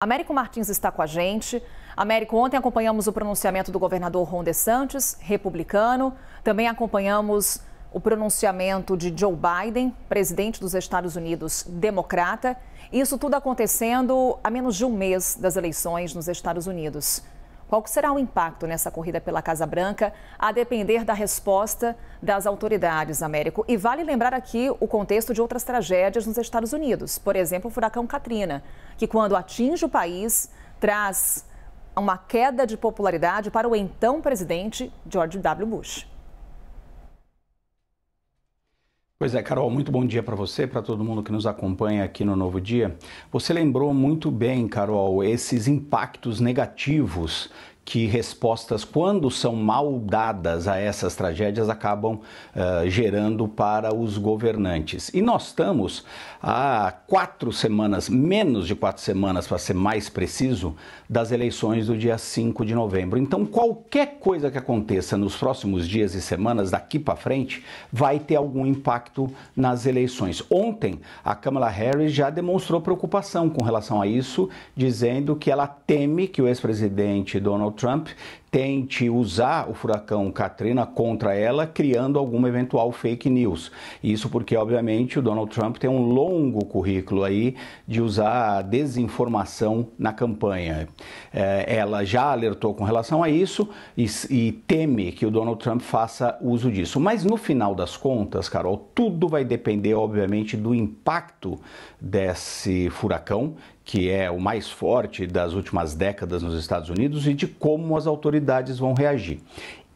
Américo Martins está com a gente. Américo, ontem acompanhamos o pronunciamento do governador Ron DeSantis, republicano. Também acompanhamos o pronunciamento de Joe Biden, presidente dos Estados Unidos, democrata. Isso tudo acontecendo a menos de um mês das eleições nos Estados Unidos. Qual será o impacto nessa corrida pela Casa Branca, a depender da resposta das autoridades, Américo? E vale lembrar aqui o contexto de outras tragédias nos Estados Unidos. Por exemplo, o furacão Katrina, que quando atinge o país, traz uma queda de popularidade para o então presidente George W. Bush. Pois é, Carol, muito bom dia para você, para todo mundo que nos acompanha aqui no Novo Dia. Você lembrou muito bem, Carol, esses impactos negativos que respostas, quando são mal dadas a essas tragédias, acabam uh, gerando para os governantes. E nós estamos há quatro semanas, menos de quatro semanas, para ser mais preciso, das eleições do dia 5 de novembro. Então, qualquer coisa que aconteça nos próximos dias e semanas, daqui para frente, vai ter algum impacto nas eleições. Ontem, a Kamala Harris já demonstrou preocupação com relação a isso, dizendo que ela teme que o ex-presidente Donald Trump tente usar o furacão Katrina contra ela, criando alguma eventual fake news. Isso porque, obviamente, o Donald Trump tem um longo currículo aí de usar desinformação na campanha. É, ela já alertou com relação a isso e, e teme que o Donald Trump faça uso disso. Mas no final das contas, Carol, tudo vai depender, obviamente, do impacto desse furacão que é o mais forte das últimas décadas nos Estados Unidos e de como as autoridades vão reagir.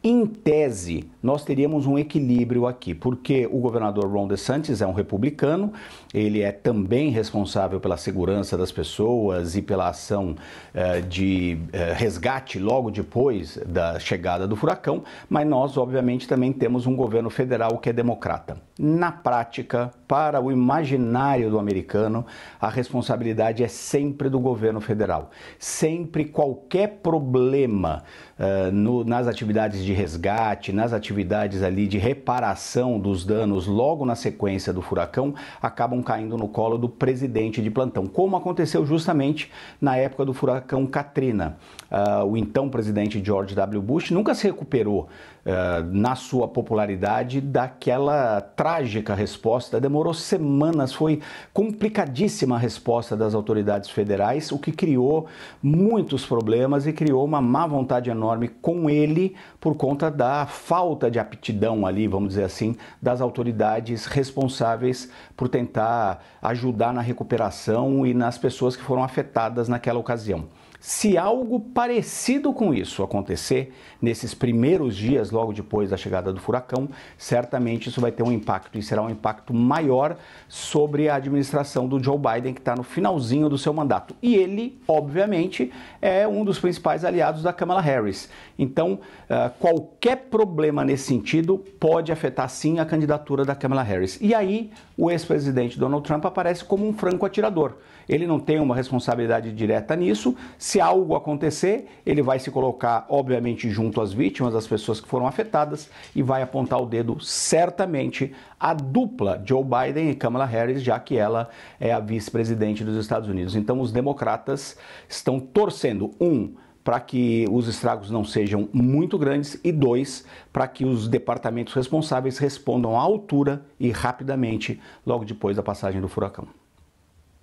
Em tese, nós teríamos um equilíbrio aqui, porque o governador Ron DeSantis é um republicano, ele é também responsável pela segurança das pessoas e pela ação eh, de eh, resgate logo depois da chegada do furacão, mas nós, obviamente, também temos um governo federal que é democrata. Na prática, para o imaginário do americano, a responsabilidade é sempre do governo federal. Sempre qualquer problema uh, no, nas atividades de resgate, nas atividades ali de reparação dos danos logo na sequência do furacão, acabam caindo no colo do presidente de plantão, como aconteceu justamente na época do furacão Katrina. Uh, o então presidente George W. Bush nunca se recuperou uh, na sua popularidade daquela trágica resposta, demorou semanas, foi complicadíssima a resposta das autoridades federais, o que criou muitos problemas e criou uma má vontade enorme com ele por conta da falta de aptidão ali, vamos dizer assim, das autoridades responsáveis por tentar ajudar na recuperação e nas pessoas que foram afetadas naquela ocasião. Se algo parecido com isso acontecer nesses primeiros dias, logo depois da chegada do furacão, certamente isso vai ter um impacto e será um impacto maior sobre a administração do Joe Biden, que está no finalzinho do seu mandato. E ele, obviamente, é um dos principais aliados da Kamala Harris. Então, ah, qualquer problema nesse sentido pode afetar sim a candidatura da Kamala Harris. E aí, o ex-presidente Donald Trump aparece como um franco atirador. Ele não tem uma responsabilidade direta nisso. Se algo acontecer, ele vai se colocar, obviamente, junto às vítimas, às pessoas que foram afetadas, e vai apontar o dedo certamente à dupla Joe Biden e Kamala Harris, já que ela é a vice-presidente dos Estados Unidos. Então, os democratas estão torcendo, um, para que os estragos não sejam muito grandes e dois, para que os departamentos responsáveis respondam à altura e rapidamente logo depois da passagem do furacão.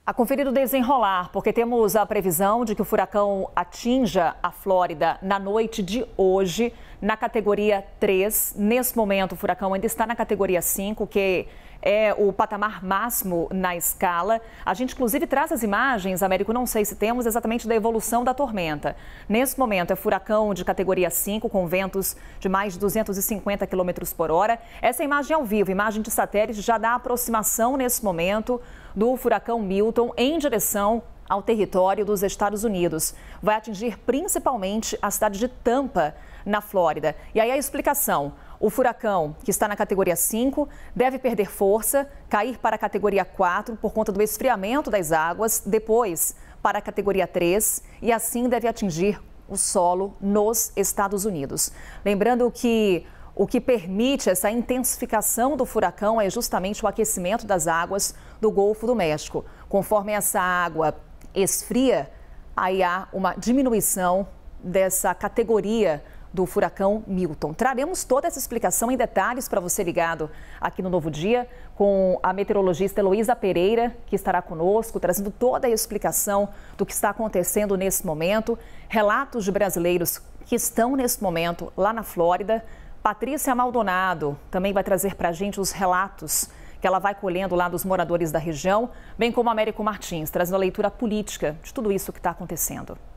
A conferir o desenrolar, porque temos a previsão de que o furacão atinja a Flórida na noite de hoje, na categoria 3. Nesse momento, o furacão ainda está na categoria 5, que é o patamar máximo na escala. A gente, inclusive, traz as imagens, Américo, não sei se temos exatamente da evolução da tormenta. Nesse momento, é furacão de categoria 5, com ventos de mais de 250 km por hora. Essa imagem é ao vivo, imagem de satélite, já dá aproximação nesse momento do furacão Milton em direção ao território dos Estados Unidos. Vai atingir principalmente a cidade de Tampa, na Flórida. E aí a explicação. O furacão, que está na categoria 5, deve perder força, cair para a categoria 4 por conta do esfriamento das águas, depois para a categoria 3 e assim deve atingir o solo nos Estados Unidos. Lembrando que o que permite essa intensificação do furacão é justamente o aquecimento das águas do Golfo do México. Conforme essa água esfria, aí há uma diminuição dessa categoria do furacão Milton. Traremos toda essa explicação em detalhes para você ligado aqui no Novo Dia com a meteorologista Heloísa Pereira, que estará conosco, trazendo toda a explicação do que está acontecendo nesse momento, relatos de brasileiros que estão nesse momento lá na Flórida. Patrícia Maldonado também vai trazer para a gente os relatos que ela vai colhendo lá dos moradores da região, bem como Américo Martins, trazendo a leitura política de tudo isso que está acontecendo.